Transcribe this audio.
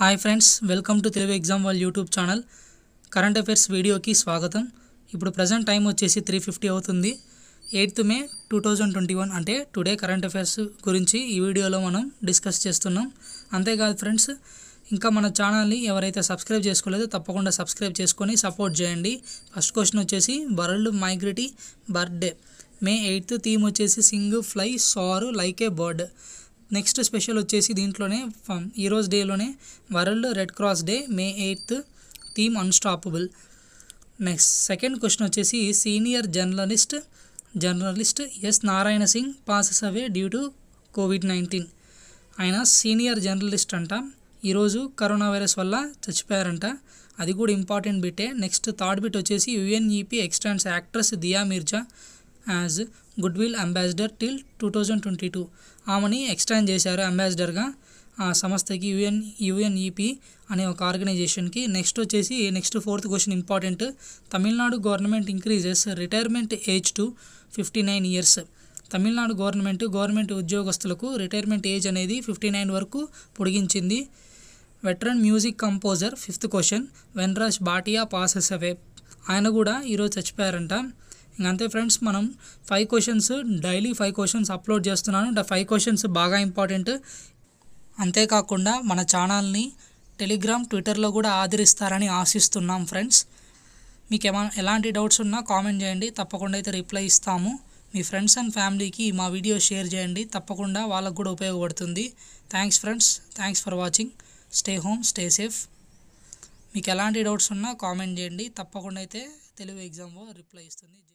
hi friends welcome to Telugu exam వాళ్ళ YouTube channel current affairs వీడియోకి స్వాగతం ఇప్పుడు ప్రజెంట్ టైం వచ్చేసి త్రీ ఫిఫ్టీ అవుతుంది eighth May two thousand twenty one అంటే టుడే కరెంట్ అఫైర్స్ గురించి ఈ వీడియోలో మనం డిస్కస్ చేస్తున్నాం అంతేకాదు ఫ్రెండ్స్ ఇంకా మన ఛానల్ని ఎవరైతే సబ్స్క్రైబ్ చేసుకోలేదో తప్పకుండా సబ్స్క్రైబ్ చేసుకొని సపోర్ట్ చేయండి ఫస్ట్ క్వశ్చన్ వచ్చేసి world migratory bird day May eighth theme వచ్చేసి sing fly soar like a bird next special వచ్చేసి దీంట్లోనే ఈరోజు డేలోనే world red cross day May eighth theme unstoppable next second question వచ్చేసి senior journalist journalist S Narayana Singh passes away due to covid nineteen ఆయన senior journalist అంట ఈరోజు corona virus వల్ల చచ్చిపోయారంట అది కూడా ఇంపార్టెంట్ బిట్టే నెక్స్ట్ థర్డ్ బిట్ వచ్చేసి యుఎన్ఈపి ఎక్స్టాన్స్ యాక్ట్రెస్ దియా Mirza as goodwill ambassador till two thousand twenty two ఆమెని ఎక్స్టెండ్ చేశారు అంబాసిడర్గా ఆ సంస్థకి యుఎన్ యుఎన్ఈపి అనే ఒక ఆర్గనైజేషన్కి నెక్స్ట్ వచ్చేసి next fourth question important Tamil Nadu government increases retirement age to fifty nine years Tamil Nadu government government ఉద్యోగస్తులకు retirement age అనేది fifty nine వరకు పొడిగించింది veteran music composer fifth question వెన్రాజ్ బాటియా passes away ఆయన కూడా ఈరోజు చచ్చిపోయారంట అంతే ఫ్రెండ్స్ మనం five questions daily five questions upload చేస్తున్నాను five questions బాగా ఇంపార్టెంట్ అంతేకాకుండా మన ఛానల్ని టెలిగ్రామ్ ట్విట్టర్లో కూడా ఆదరిస్తారని ఆశిస్తున్నాం ఫ్రెండ్స్ మీకు ఏమ ఎలాంటి డౌట్స్ ఉన్నా కామెంట్ చేయండి తప్పకుండా అయితే రిప్లై ఇస్తాము మీ ఫ్రెండ్స్ అండ్ ఫ్యామిలీకి మా వీడియో షేర్ చేయండి తప్పకుండా వాళ్ళకు కూడా ఉపయోగపడుతుంది thanks friends thanks for watching stay home stay safe మీకు ఎలాంటి డౌట్స్ ఉన్నా కామెంట్ చేయండి తప్పకుండా అయితే తెలుగు ఎగ్జామ్ రిప్లై ఇస్తుంది